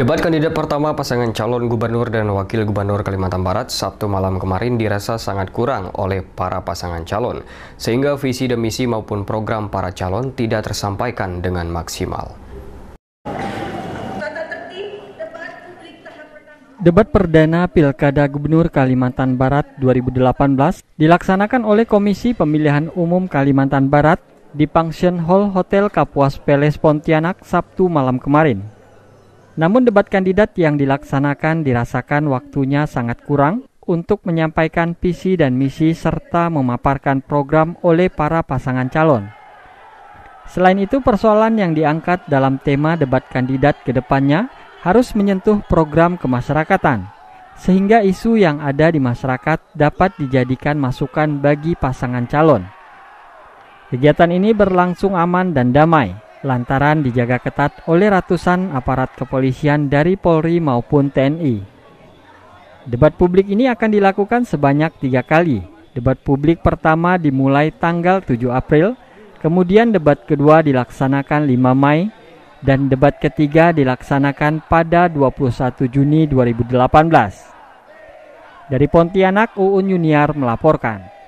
Debat kandidat pertama pasangan calon gubernur dan wakil gubernur Kalimantan Barat Sabtu malam kemarin dirasa sangat kurang oleh para pasangan calon, sehingga visi dan misi maupun program para calon tidak tersampaikan dengan maksimal. Debat perdana Pilkada Gubernur Kalimantan Barat 2018 dilaksanakan oleh Komisi Pemilihan Umum Kalimantan Barat di Function Hall Hotel Kapuas Peles Pontianak Sabtu malam kemarin. Namun debat kandidat yang dilaksanakan dirasakan waktunya sangat kurang untuk menyampaikan visi dan misi serta memaparkan program oleh para pasangan calon. Selain itu persoalan yang diangkat dalam tema debat kandidat ke depannya harus menyentuh program kemasyarakatan, sehingga isu yang ada di masyarakat dapat dijadikan masukan bagi pasangan calon. Kegiatan ini berlangsung aman dan damai, lantaran dijaga ketat oleh ratusan aparat kepolisian dari Polri maupun TNI. Debat publik ini akan dilakukan sebanyak tiga kali. Debat publik pertama dimulai tanggal 7 April, kemudian debat kedua dilaksanakan 5 Mei, dan debat ketiga dilaksanakan pada 21 Juni 2018. Dari Pontianak, Uun Yuniar melaporkan.